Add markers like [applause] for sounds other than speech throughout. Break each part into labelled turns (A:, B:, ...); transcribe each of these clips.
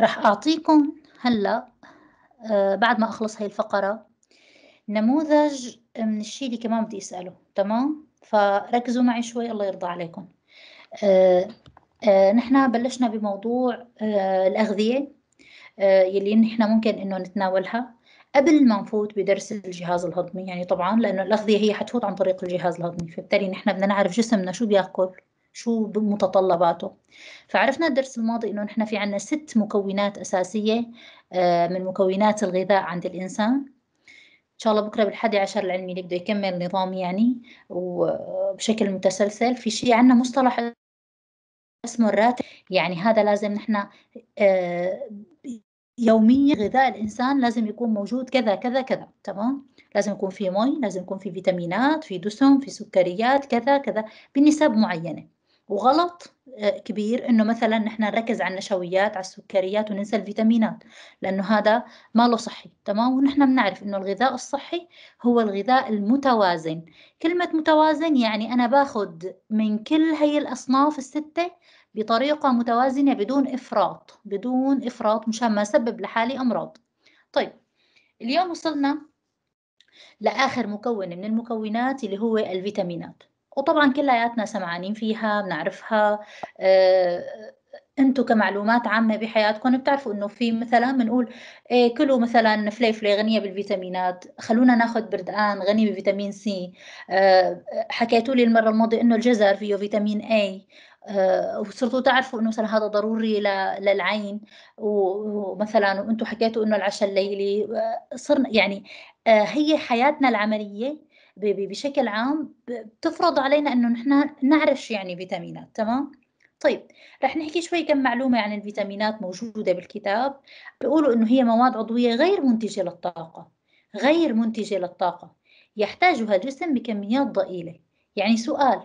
A: راح أعطيكم هلأ آه بعد ما أخلص هاي الفقرة نموذج من الشيء اللي كمان بدي أسأله تمام فركزوا معي شوي الله يرضى عليكم آه آه نحن بلشنا بموضوع آه الأغذية آه يلي نحن ممكن إنه نتناولها قبل ما نفوت بدرس الجهاز الهضمي يعني طبعا لأنه الأغذية هي حتفوت عن طريق الجهاز الهضمي فبالتالي نحن بدنا نعرف جسمنا شو بياكل شو متطلباته فعرفنا الدرس الماضي انه نحن في عندنا ست مكونات اساسيه آه، من مكونات الغذاء عند الانسان ان شاء الله بكره بالحادي عشر العلمي اللي بده يكمل نظام يعني وبشكل متسلسل في شيء عندنا مصطلح اسمه الراتب يعني هذا لازم نحن آه، يوميا غذاء الانسان لازم يكون موجود كذا كذا كذا تمام لازم يكون في مي لازم يكون في فيتامينات في دسم في سكريات كذا كذا بنسب معينه وغلط آه، كبير انه مثلا نحن نركز على النشويات على السكريات وننسى الفيتامينات لانه هذا ما له صحي تمام ونحن بنعرف انه الغذاء الصحي هو الغذاء المتوازن كلمة متوازن يعني انا باخذ من كل هي الاصناف الستة بطريقة متوازنة بدون افراط بدون افراط مشان ما اسبب لحالي امراض طيب اليوم وصلنا لاخر مكون من المكونات اللي هو الفيتامينات وطبعا كلياتنا سمعانين فيها بنعرفها آه، انتم كمعلومات عامه بحياتكم بتعرفوا انه في مثلا بنقول إيه كلوا مثلا فليفله غنيه بالفيتامينات خلونا ناخذ بردقان غني بفيتامين سي أه حكيتوا لي المره الماضيه انه الجزر فيه فيتامين اي أه وصرتوا تعرفوا انه مثلا هذا ضروري للعين ومثلا وانتم حكيتوا انه العشاء الليلي آه، صرنا يعني أه هي حياتنا العمليه بشكل عام بتفرض علينا انه نحن نعرف شو يعني فيتامينات تمام طيب رح نحكي شوي كم معلومة عن الفيتامينات موجودة بالكتاب بيقولوا انه هي مواد عضوية غير منتجة للطاقة غير منتجة للطاقة يحتاجها الجسم بكميات ضئيلة يعني سؤال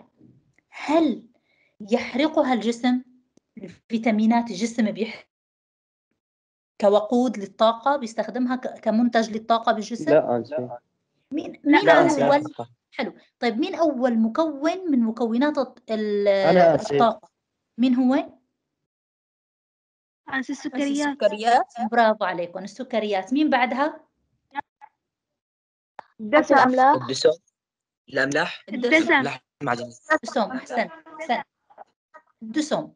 A: هل يحرقها الجسم الفيتامينات الجسم بيحرق كوقود للطاقة بيستخدمها كمنتج للطاقة بالجسم لا, لا. مين مين اول حلو طيب مين اول مكون من مكونات الطاقه مين هو أساس السكريات السكريات برافو عليكم السكريات مين بعدها الدسم الدسم الأملاح الدسم الدسم أحسن الدسم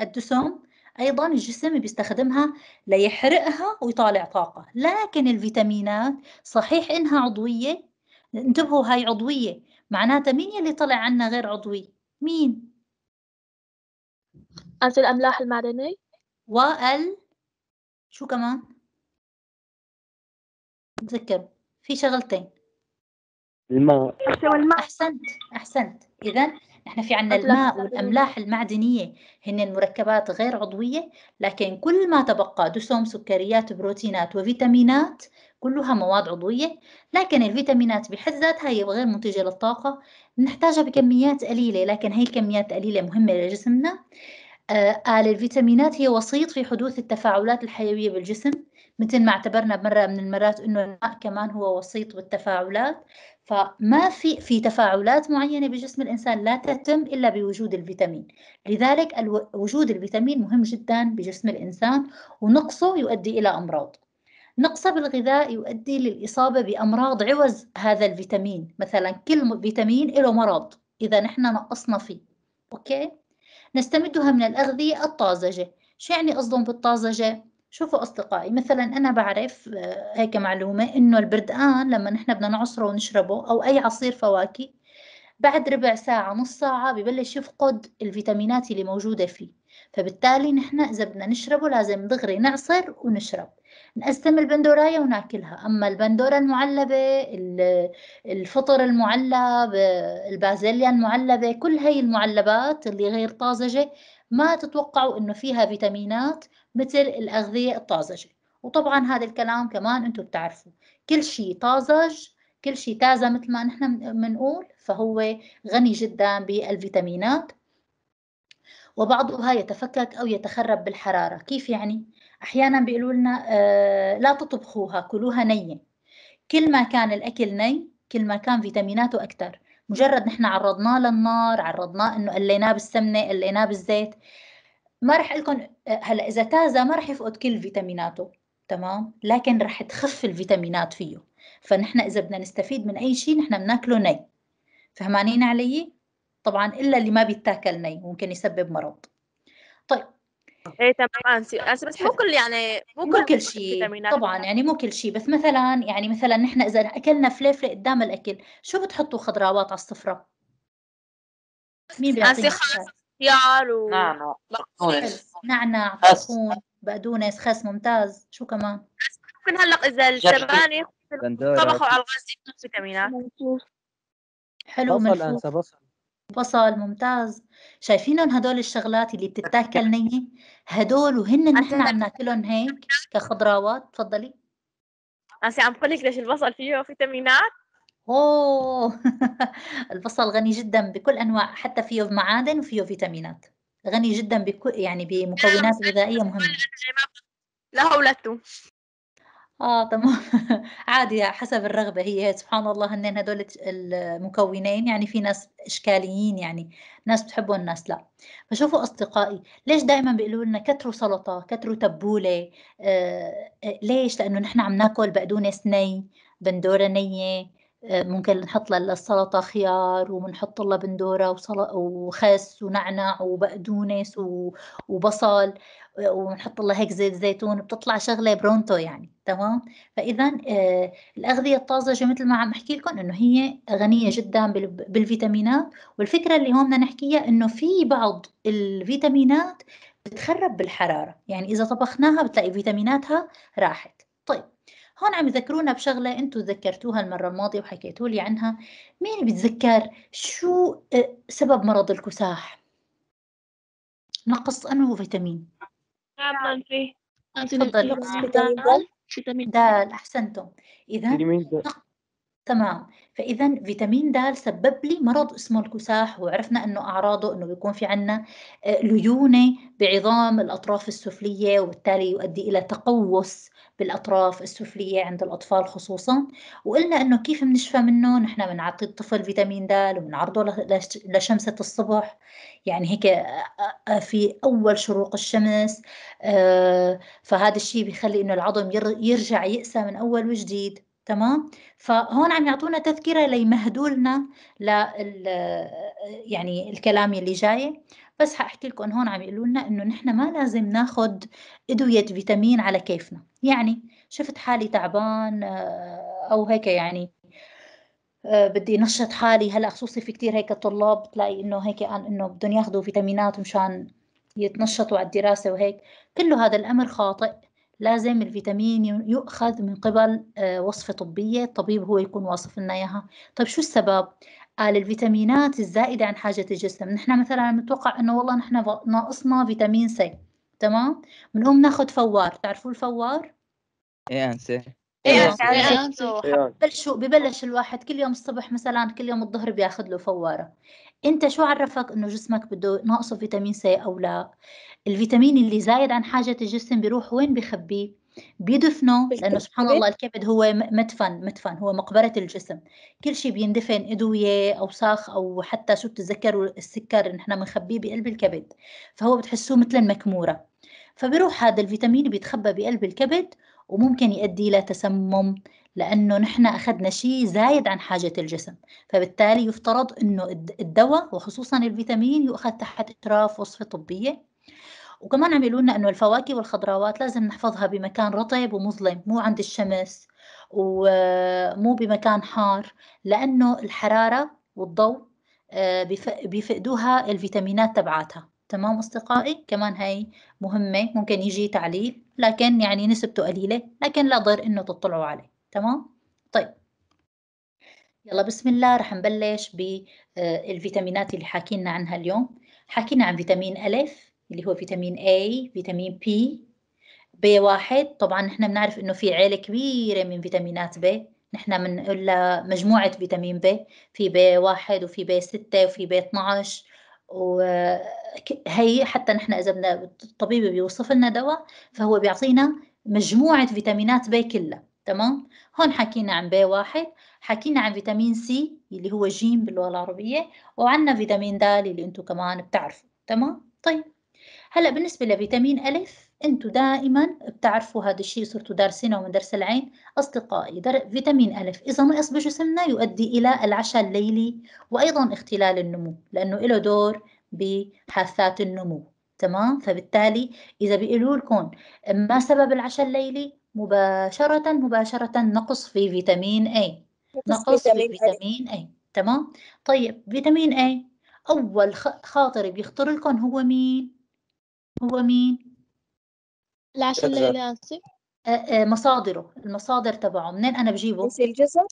A: الدسم أيضا الجسم بيستخدمها ليحرقها ويطالع طاقة لكن الفيتامينات صحيح إنها عضوية انتبهوا هاي عضوية معناتها مين يلي طلع عنا غير عضوي مين قصد الأملاح المعدنية وال شو كمان تذكر في شغلتين الماء والماء أحسنت أحسنت إذا نحن في عندنا الماء والأملاح المعدنية هن المركبات غير عضوية لكن كل ما تبقى دسم سكريات بروتينات وفيتامينات كلها مواد عضوية لكن الفيتامينات بحد ذاتها هي غير منتجة للطاقة نحتاجها بكميات قليلة لكن هي الكميات القليلة مهمة لجسمنا آه الفيتامينات هي وسيط في حدوث التفاعلات الحيوية بالجسم مثل ما اعتبرنا مرة من المرات إنه الماء كمان هو وسيط بالتفاعلات فما في في تفاعلات معينة بجسم الإنسان لا تتم إلا بوجود الفيتامين لذلك وجود الفيتامين مهم جدا بجسم الإنسان ونقصه يؤدي إلى أمراض نقصه بالغذاء يؤدي للإصابة بأمراض عوز هذا الفيتامين مثلا كل فيتامين له مرض إذا نحن نقصنا فيه أوكي نستمدها من الأغذية الطازجة شو يعني قصدهم بالطازجة؟ شوفوا أصدقائي مثلا أنا بعرف آه، هيك معلومة إنه البردقان لما نحن بدنا نعصره ونشربه أو أي عصير فواكه بعد ربع ساعة نص ساعة ببلش يفقد الفيتامينات اللي موجودة فيه فبالتالي نحن إذا بدنا نشربه لازم دغري نعصر ونشرب نقسم البندوراية وناكلها أما البندورة المعلبة الفطر المعلب آه، البازليا المعلبة كل هاي المعلبات اللي غير طازجة ما تتوقعوا إنه فيها فيتامينات مثل الأغذية الطازجة وطبعا هذا الكلام كمان أنتم بتعرفوا كل شيء طازج كل شيء تازة مثل ما نحن بنقول فهو غني جدا بالفيتامينات وبعضها يتفكك أو يتخرب بالحرارة كيف يعني؟ أحيانا بيقولوا لنا آه لا تطبخوها كلوها نية كل ما كان الأكل ني كل ما كان فيتاميناته أكثر مجرد نحن عرضناه للنار عرضناه انه قليناه بالسمنه قليناه بالزيت ما رح لكم هلا اذا تازه ما رح يفقد كل فيتاميناته تمام لكن رح تخف الفيتامينات فيه فنحن اذا بدنا نستفيد من اي شيء نحن بناكله ني فهمانين علي طبعا الا اللي ما بيتاكل ني ممكن يسبب مرض طيب ايه تمام انسي آه، آه، بس مو كل يعني مو كل, كل شيء طبعا يعني مو كل شيء بس مثلا يعني مثلا نحن اذا اكلنا فليفله قدام الاكل شو بتحطوا خضروات على السفره مين آه، بيعطيك خيار و نعناع
B: بقدونس
A: نعناع بقدونس خس ممتاز شو كمان ممكن هلا اذا الشبان طبخوا على الغاز فيتامينات حلو بصل انسى بصل بصل ممتاز شايفينهم هدول الشغلات اللي بتتاكل نية هدول وهن نحن عم ناكلهم هيك كخضراوات تفضلي انسي عم بقول لك ليش البصل فيه فيتامينات أوه! [laughs] البصل غني جدًا بكل أنواع حتى فيه معادن وفيه فيتامينات، غني جدًا بكل يعني بمكونات غذائية مهمة. لا حول ولا آه تمام [laughs] عادي حسب الرغبة هي سبحان الله هنين هدول المكونين يعني في ناس إشكاليين يعني ناس بتحبهم ناس لأ، فشوفوا أصدقائي ليش دايمًا بيقولوا لنا كتروا سلطة، كتروا تبولة آه،, آه، ليش؟ لإنه نحن عم ناكل بقدونس ني، بندورة نية. آه، ممكن نحط للسلطة خيار وبنحط لها بندورة وخس ونعنع وبقدونس وبصل آه، ونحط لها هيك زيت زيتون بتطلع شغلة برونتو يعني تمام فإذا آه، الأغذية الطازجة مثل ما عم أحكي لكم إنه هي غنية جدا بالفيتامينات والفكرة اللي هون بدنا نحكيها إنه في بعض الفيتامينات بتخرب بالحرارة يعني إذا طبخناها بتلاقي فيتاميناتها راحت طيب هون عم يذكرونا بشغله انتم ذكرتوها المره الماضيه وحكيتوا لي عنها مين بيتذكر شو آه، سبب مرض الكساح نقص انه فيتامين نعم، نعم. نعم. تفضل فيتامين د احسنتم اذا تمام فاذا فيتامين د سبب لي مرض اسمه الكساح وعرفنا انه اعراضه انه بيكون في عندنا آه، ليونه بعظام الاطراف السفليه وبالتالي يؤدي الى تقوس بالاطراف السفليه عند الاطفال خصوصا وقلنا انه كيف بنشفى منه نحن بنعطي الطفل فيتامين د وبنعرضه لشمسه الصبح يعني هيك آه، آه، في اول شروق الشمس فهذا الشيء بيخلي انه العظم يرجع يقسى من اول وجديد تمام فهون عم يعطونا تذكره ليمهدولنا ل يعني الكلام اللي جاي بس حاحكي لكم هون عم يقولوا لنا انه نحن ما لازم ناخذ ادويه فيتامين على كيفنا يعني شفت حالي تعبان آه، او هيك يعني آه، بدي نشط حالي هلا خصوصي في كتير هيك طلاب بتلاقي انه هيك انه بدهم ياخذوا فيتامينات مشان يتنشطوا على الدراسه وهيك كله هذا الامر خاطئ لازم الفيتامين يؤخذ من قبل آه، وصفة طبية الطبيب هو يكون واصف لنا إياها طيب شو السبب؟ قال آه، الفيتامينات الزائدة عن حاجة الجسم نحن مثلا نتوقع أنه والله نحن ناقصنا فيتامين سي تمام بنقوم ناخذ فوار تعرفوا الفوار؟ إيه أنسى إيه, إيه،, إيه،, إيه، ببلش ببلش الواحد كل يوم الصبح مثلا كل يوم الظهر بياخذ له فواره انت شو عرفك انه جسمك بده ناقصه فيتامين سي او لا الفيتامين اللي زايد عن حاجة الجسم بيروح وين بخبيه بيدفنه لأنه سبحان الله الكبد هو مدفن مدفن هو مقبرة الجسم كل شيء بيندفن أدوية أوساخ أو حتى شو بتتذكروا السكر نحن بنخبيه بقلب الكبد فهو بتحسوه مثل المكمورة فبيروح هذا الفيتامين بيتخبى بقلب الكبد وممكن يؤدي لتسمم لأنه نحن أخذنا شيء زايد عن حاجة الجسم فبالتالي يفترض أنه الدواء وخصوصا الفيتامين يؤخذ تحت إشراف وصفة طبية وكمان عم يقولوا لنا انه الفواكه والخضروات لازم نحفظها بمكان رطب ومظلم مو عند الشمس ومو آه، بمكان حار لانه الحراره والضوء آه، بيفقدوها الفيتامينات تبعاتها تمام أصدقائي كمان هاي مهمة ممكن يجي تعليل لكن يعني نسبته قليلة لكن لا ضر إنه تطلعوا عليه تمام طيب يلا بسم الله رح نبلش بالفيتامينات آه، اللي حاكينا عنها اليوم حكينا عن فيتامين ألف اللي هو فيتامين A فيتامين B بي واحد طبعا نحن بنعرف انه في عيله كبيره من فيتامينات بي نحن بنقول مجموعه فيتامين بي في بي واحد وفي بي 6 وفي بي 12 وهي حتى نحن اذا بدنا الطبيب بيوصف لنا دواء فهو بيعطينا مجموعه فيتامينات بي كلها تمام هون حكينا عن بي واحد حكينا عن فيتامين سي اللي هو جيم باللغه العربيه وعندنا فيتامين د اللي انتم كمان بتعرفوا تمام طيب هلا بالنسبه لفيتامين الف انتم دائما بتعرفوا هذا الشيء صرتوا دارسينه من درس العين اصدقائي در... فيتامين الف اذا نقص بجسمنا يؤدي الى العشاء الليلي وايضا اختلال النمو لانه له دور بحاثات النمو تمام فبالتالي اذا بيقولوا لكم ما سبب العشاء الليلي مباشره مباشره نقص في فيتامين اي نقص في فيتامين اي تمام طيب فيتامين اي اول خاطر بيخطر لكم هو مين هو مين؟ العشاء الليلة آه، آه، مصادره المصادر تبعه منين أنا بجيبه؟ الجزر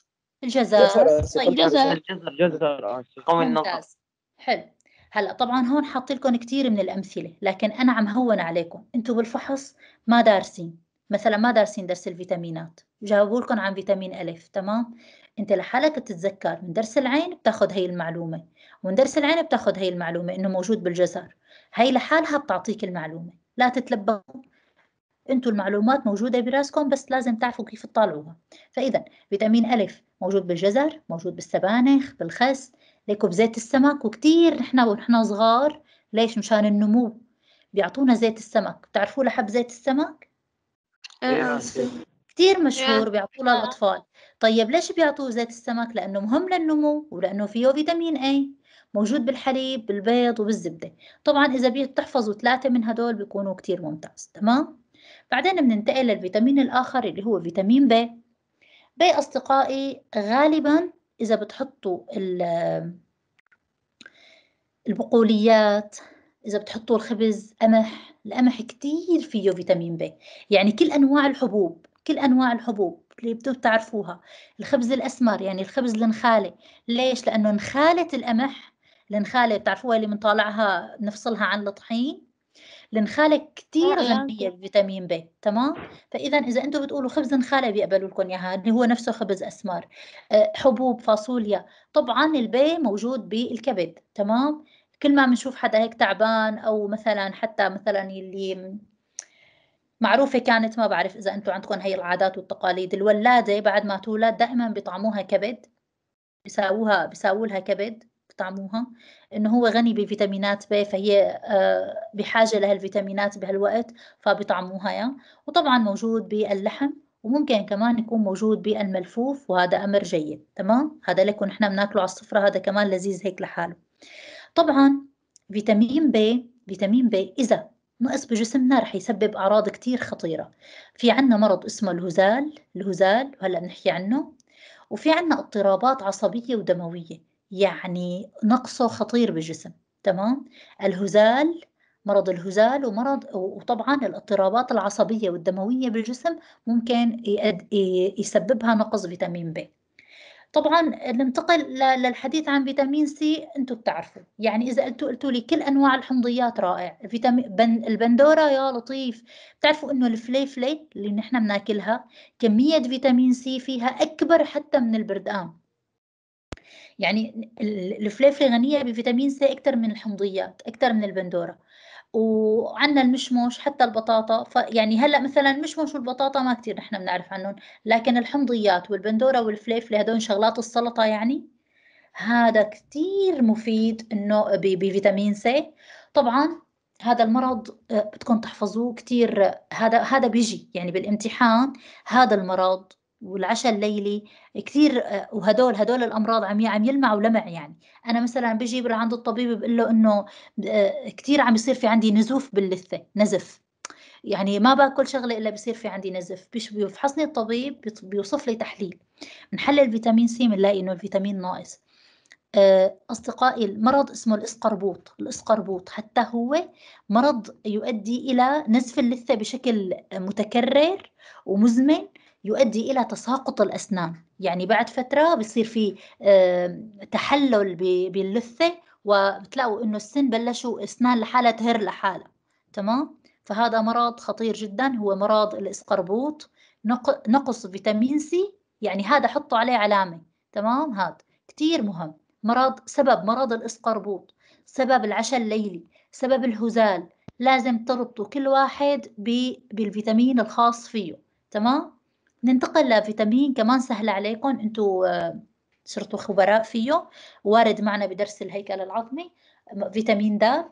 A: الجزر؟ الجزر الجزر الجزر الجزر جزر طيب، النظر حلو هلا طبعا هون حاط لكم كثير من الامثله لكن انا عم هون عليكم انتم بالفحص ما دارسين مثلا ما دارسين درس الفيتامينات جاوبوا لكم عن فيتامين الف تمام انت لحالك بتتذكر من درس العين بتاخذ هي المعلومه ومن درس العين بتاخذ هي المعلومه انه موجود بالجزر هي لحالها بتعطيك المعلومة لا تتلبقوا انتوا المعلومات موجودة براسكم بس لازم تعرفوا كيف تطالعوها فإذا فيتامين ألف موجود بالجزر موجود بالسبانخ بالخس ليكو بزيت السمك وكتير نحن ونحن صغار ليش مشان النمو بيعطونا زيت السمك بتعرفوا لحب زيت السمك؟ إيه، إيه، كتير مشهور بيعطوه للأطفال طيب ليش بيعطوه زيت السمك؟ لأنه مهم للنمو ولأنه فيه فيتامين أي موجود بالحليب بالبيض وبالزبدة طبعا إذا بتحفظوا ثلاثة من هدول بيكونوا كتير ممتاز تمام بعدين بننتقل للفيتامين الآخر اللي هو فيتامين ب ب أصدقائي غالبا إذا بتحطوا البقوليات إذا بتحطوا الخبز قمح القمح كتير فيه فيتامين ب يعني كل أنواع الحبوب كل أنواع الحبوب اللي بتعرفوها الخبز الأسمر يعني الخبز النخالة ليش؟ لأنه نخالة القمح النخاله بتعرفوها اللي بنطالعها بنفصلها عن الطحين النخاله كثير آه، غنيه بفيتامين بي تمام فاذا اذا انتم بتقولوا خبز نخاله بيقبلوا لكم اياها اللي هو نفسه خبز اسمار آه، حبوب فاصوليا طبعا البي موجود بالكبد تمام كل ما بنشوف حدا هيك تعبان او مثلا حتى مثلا اللي معروفه كانت ما بعرف اذا انتم عندكم هي العادات والتقاليد الولاده بعد ما تولد دائما بيطعموها كبد بيساووها بيساووا لها كبد بطعموها انه هو غني بفيتامينات ب فهي آه، بحاجه لهالفيتامينات بهالوقت فبطعموها يا وطبعا موجود باللحم وممكن كمان يكون موجود بالملفوف وهذا امر جيد تمام هذا لكم احنا بناكله على السفره هذا كمان لذيذ هيك لحاله طبعا فيتامين ب فيتامين ب اذا نقص بجسمنا رح يسبب اعراض كتير خطيره في عنا مرض اسمه الهزال الهزال وهلا بنحكي عنه وفي عنا اضطرابات عصبيه ودمويه يعني نقصه خطير بالجسم تمام الهزال مرض الهزال ومرض وطبعا الاضطرابات العصبية والدموية بالجسم ممكن يسببها نقص فيتامين ب طبعا ننتقل للحديث عن فيتامين سي انتم بتعرفوا يعني اذا قلتوا قلتوا لي كل انواع الحمضيات رائع فيتامين البندوره يا لطيف بتعرفوا انه الفليفله اللي نحن بناكلها كميه فيتامين سي فيها اكبر حتى من البردام يعني الفليفله غنيه بفيتامين سي اكثر من الحمضيات اكثر من البندوره وعندنا المشمش حتى البطاطا فيعني هلا مثلا المشمش والبطاطا ما كثير نحن بنعرف عنهم لكن الحمضيات والبندوره والفليفله هدول شغلات السلطه يعني هذا كثير مفيد انه بفيتامين سي طبعا هذا المرض آه، بدكم تحفظوه كثير هذا هذا بيجي يعني بالامتحان هذا المرض والعشاء الليلي كثير آه، وهدول هدول الامراض عم عم يلمعوا لمع يعني انا مثلا بجي لعند الطبيب بقول له انه آه، كثير عم يصير في عندي نزوف باللثه نزف يعني ما باكل شغله الا بصير في عندي نزف بيفحصني الطبيب بيوصف لي تحليل بنحلل فيتامين سي بنلاقي انه الفيتامين ناقص آه، اصدقائي المرض اسمه الاسقربوط الاسقربوط حتى هو مرض يؤدي الى نزف اللثه بشكل متكرر ومزمن يؤدي إلى تساقط الأسنان يعني بعد فترة بصير في تحلل باللثة وبتلاقوا إنه السن بلشوا أسنان لحالها تهر لحالها تمام فهذا مرض خطير جدا هو مرض الإسقربوط نقص فيتامين سي يعني هذا حطوا عليه علامة تمام هذا كثير مهم مرض سبب مرض الإسقربوط سبب العشاء الليلي سبب الهزال لازم تربطوا كل واحد بالفيتامين الخاص فيه تمام ننتقل لفيتامين كمان سهل عليكم انتوا آه، صرتوا خبراء فيه وارد معنا بدرس الهيكل العظمي فيتامين د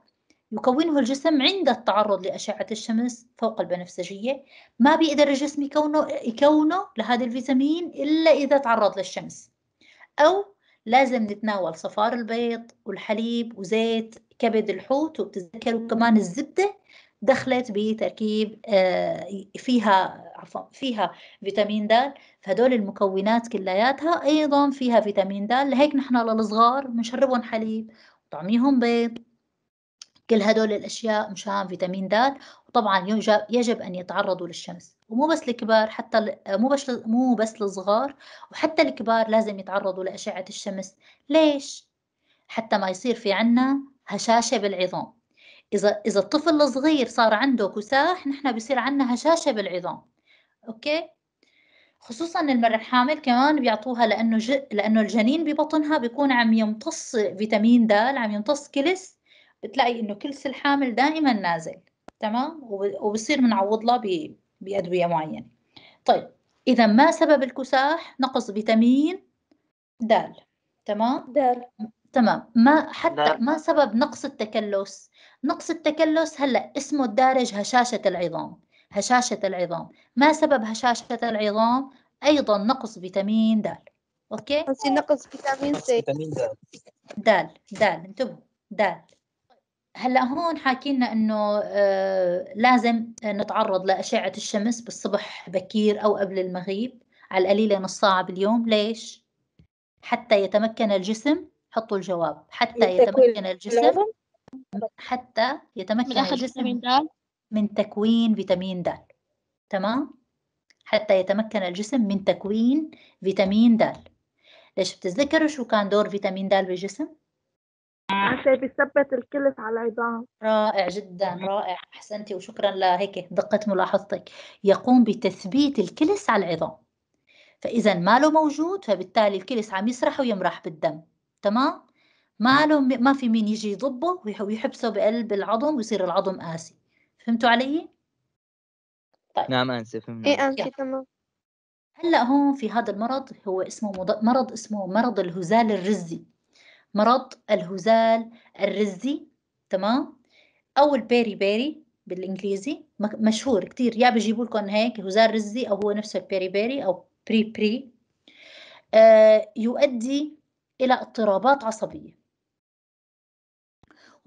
A: يكونه الجسم عند التعرض لأشعة الشمس فوق البنفسجية ما بيقدر الجسم يكونه, يكونه لهذا الفيتامين إلا إذا تعرض للشمس أو لازم نتناول صفار البيض والحليب وزيت كبد الحوت وبتتذكروا كمان الزبدة دخلت بتركيب آه، فيها عفوا فيها فيتامين د فهدول المكونات كلياتها ايضا فيها فيتامين د لهيك نحن للصغار بنشربهم حليب وطعميهم بيض كل هدول الاشياء مشان فيتامين د وطبعا يجب ان يتعرضوا للشمس ومو بس الكبار حتى مو بس مو بس الصغار وحتى الكبار لازم يتعرضوا لاشعه الشمس ليش حتى ما يصير في عنا هشاشه بالعظام إذا إذا الطفل الصغير صار عنده كساح نحن بصير عنا هشاشة بالعظام اوكي خصوصا المرأة الحامل كمان بيعطوها لأنه ج... لأنه الجنين ببطنها بيكون عم يمتص فيتامين د عم يمتص كلس بتلاقي إنه كلس الحامل دائما نازل تمام وب... وبصير بنعوض له ب... بأدوية معينة طيب إذا ما سبب الكساح نقص فيتامين د تمام د تمام ما حتى دال. ما سبب نقص التكلس نقص التكلس هلا اسمه الدارج هشاشة العظام هشاشة العظام ما سبب هشاشة العظام أيضا نقص فيتامين د أوكي نقص فيتامين سي فيتامين د د د انتبهوا د هلا هون حاكينا انه آه لازم نتعرض لاشعه الشمس بالصبح بكير او قبل المغيب على القليله نص ساعه باليوم ليش حتى يتمكن الجسم حطوا الجواب حتى يتمكن الجسم حتى يتمكن الجسم من الجسم من تكوين فيتامين د تمام حتى يتمكن الجسم من تكوين فيتامين د ليش بتتذكروا شو كان دور فيتامين د بالجسم عشان بيثبت الكلف على العظام رائع جدا رائع احسنتي وشكرا لهيك دقه ملاحظتك يقوم بتثبيت الكلس على العظام فاذا ما له موجود فبالتالي الكلس عم يسرح ويمرح بالدم تمام ما له ما في مين يجي يضبه ويحبسه بقلب العظم ويصير العظم قاسي فهمتوا علي؟ طيب نعم أنسى فهمنا إيه أنسى تمام هلا هون في هذا المرض هو اسمه مض... مرض اسمه مرض الهزال الرزي مرض الهزال الرزي تمام او البيري بيري بالانجليزي مشهور كثير يا بجيبوا لكم هيك هزال رزي او هو نفسه البيري بيري او بري بري آه يؤدي الى اضطرابات عصبيه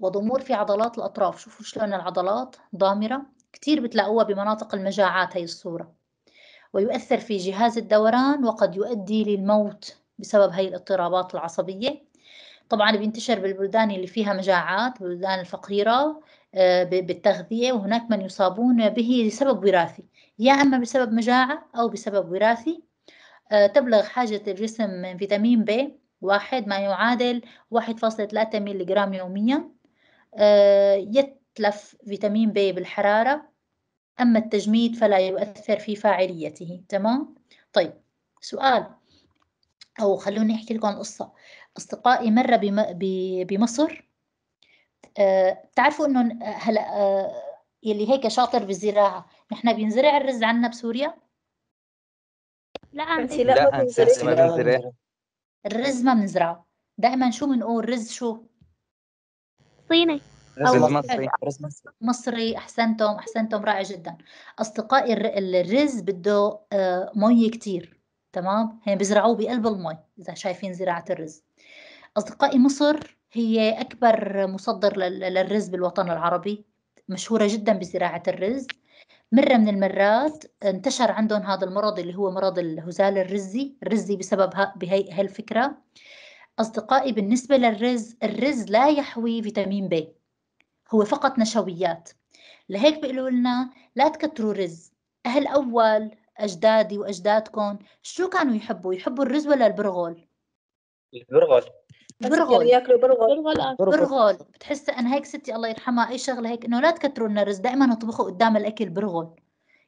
A: وضمور في عضلات الأطراف شوفوا شلون العضلات ضامرة كتير بتلاقوها بمناطق المجاعات هي الصورة ويؤثر في جهاز الدوران وقد يؤدي للموت بسبب هاي الاضطرابات العصبية طبعا بينتشر بالبلدان اللي فيها مجاعات البلدان الفقيرة آه، بالتغذية وهناك من يصابون به لسبب وراثي يا أما بسبب مجاعة أو بسبب وراثي آه، تبلغ حاجة الجسم من فيتامين ب واحد ما يعادل 1.3 ملغ يوميا آه، يتلف فيتامين بي بالحرارة أما التجميد فلا يؤثر في فاعليته تمام؟ طيب سؤال أو خلوني أحكي لكم قصة أصدقائي مرة بمصر آه، بتعرفوا إنه هلا آه، يلي هيك شاطر بالزراعة نحن بينزرع الرز عنا بسوريا؟ لا أنت لا, لا أنسي الرز ما بنزرعه دائما شو بنقول رز شو؟ صيني رز مصري رز مصري مصري احسنتم احسنتم رائع جدا اصدقائي الرز بده آه، مي كتير تمام هم بزرعوه بقلب المي اذا شايفين زراعه الرز اصدقائي مصر هي اكبر مصدر للرز بالوطن العربي مشهوره جدا بزراعه الرز مرة من المرات انتشر عندهم هذا المرض اللي هو مرض الهزال الرزي الرزي بسبب هاي الفكرة أصدقائي بالنسبة للرز الرز لا يحوي فيتامين ب هو فقط نشويات لهيك بيقولوا لنا لا تكتروا رز أهل أول أجدادي وأجدادكم شو كانوا يحبوا يحبوا الرز ولا البرغل البرغل برغل يعني ياكلوا برغل برغل, برغل. بتحس انا هيك ستي الله يرحمها اي شغله هيك انه لا تكتروا لنا رز دائما اطبخوا قدام الاكل برغل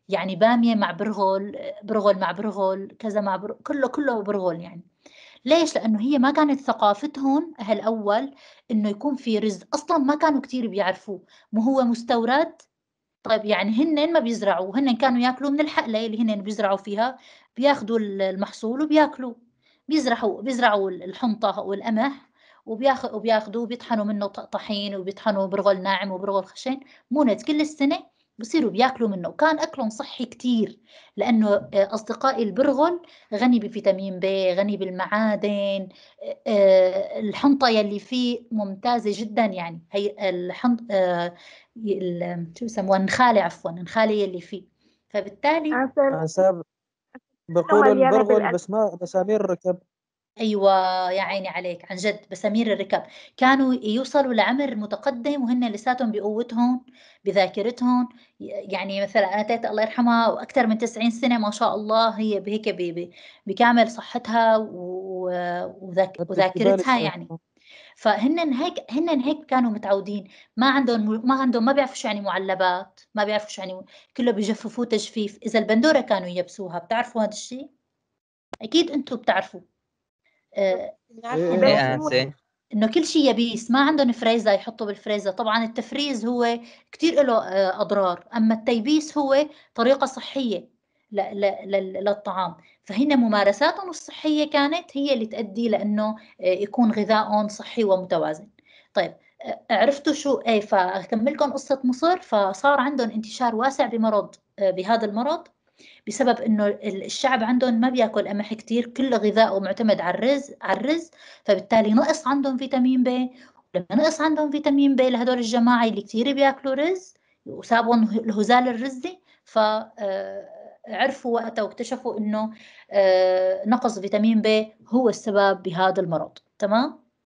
A: يعني باميه مع برغل برغل مع برغل كذا مع برغل كله كله برغل يعني ليش؟ لأنه هي ما كانت ثقافتهم هالأول إنه يكون في رز أصلا ما كانوا كتير بيعرفوه مو هو مستورد طيب يعني هن ما بيزرعوا هن كانوا ياكلوا من الحقله اللي هن بيزرعوا فيها بياخذوا المحصول وبياكلوا بيزرعوا بيزرعوا الحنطه والقمح وبياخذوا وبياخذوه منه طحين وبيطحنوا برغل ناعم وبرغل خشن مونت كل السنه بصيروا بياكلوا منه وكان أكلهم صحي كتير لأنه آه، أصدقائي البرغل غني بفيتامين بي غني بالمعادن آه، آه، الحنطة يلي فيه ممتازة جدا يعني هي الحنط شو يسموها النخالة عفوا النخالة يلي فيه فبالتالي عسل بقول البرغل بس ما مسامير ركب أيوة يا عيني عليك عن جد بسامير الركب كانوا يوصلوا لعمر متقدم وهن لساتهم بقوتهم بذاكرتهم يعني مثلا أنا تيتا الله يرحمها وأكثر من 90 سنة ما شاء الله هي بهيك بكامل صحتها وذاكرتها يعني فهن هيك هن هيك كانوا متعودين ما عندهم ما عندهم ما بيعرفوا شو يعني معلبات ما بيعرفوا شو يعني كله بجففوه تجفيف اذا البندوره كانوا يبسوها بتعرفوا هذا الشيء اكيد انتم بتعرفوا آه، إيه، إيه. انه كل شيء يبيس ما عندهم فريزه يحطوا بالفريزه طبعا التفريز هو كثير له آه، اضرار اما التيبيس هو طريقه صحيه للطعام فهن ممارساتهم الصحيه كانت هي اللي تؤدي لانه آه، يكون غذائهم صحي ومتوازن طيب عرفتوا شو ايه فاكملكم قصه مصر فصار عندهم انتشار واسع بمرض بهذا المرض بسبب انه الشعب عندهم ما بياكل قمح كثير كل غذائه معتمد على الرز على الرز فبالتالي نقص عندهم فيتامين بي لما نقص عندهم فيتامين بي لهدول الجماعه اللي كثير بياكلوا رز وسابهم الهزال الرزي ف آه، عرفوا وقتها واكتشفوا انه آه، نقص فيتامين بي هو السبب بهذا المرض تمام